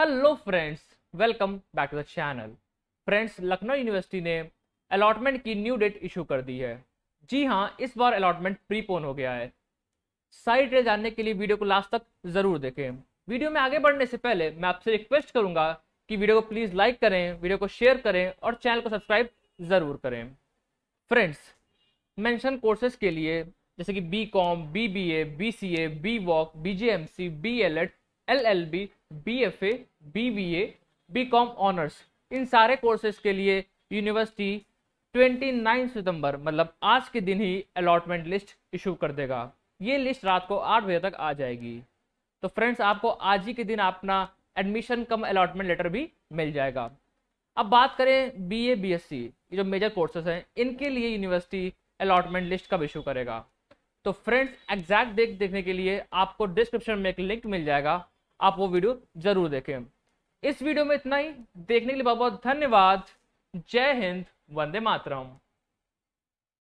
hello friends welcome back to the channel friends Lucknow university ने allotment की new date issue कर दी है जी हाँ इस बार अलॉटमेंट प्रीपोन हो गया है सारी डिटेल जानने के लिए वीडियो को लास्ट तक ज़रूर देखें वीडियो में आगे बढ़ने से पहले मैं आपसे रिक्वेस्ट करूंगा कि वीडियो को प्लीज़ लाइक करें वीडियो को शेयर करें और चैनल को सब्सक्राइब ज़रूर करें फ्रेंड्स मैंशन कोर्सेज के लिए जैसे कि B com B B A B C A B voc B J M C B L ed L L B B F A B B A B com honours इन सारे courses के लिए university 29 सितंबर मतलब आज के दिन ही allotment list issue कर देगा ये लिस्ट रात को आठ बजे तक आ जाएगी तो फ्रेंड्स आपको आज ही के दिन अपना एडमिशन कम अलॉटमेंट लेटर भी मिल जाएगा अब बात करें B A B S C ये जो मेजर कोर्सेज हैं इनके लिए यूनिवर्सिटी अलॉटमेंट लिस्ट कब इशू करेगा तो फ्रेंड्स एग्जैक्ट डेट देखने के लिए आपको डिस्क्रिप्शन में एक लिंक मिल जाएगा आप वो वीडियो जरूर देखें इस वीडियो में इतना ही देखने के लिए बहुत बहुत धन्यवाद जय हिंद वंदे मातरम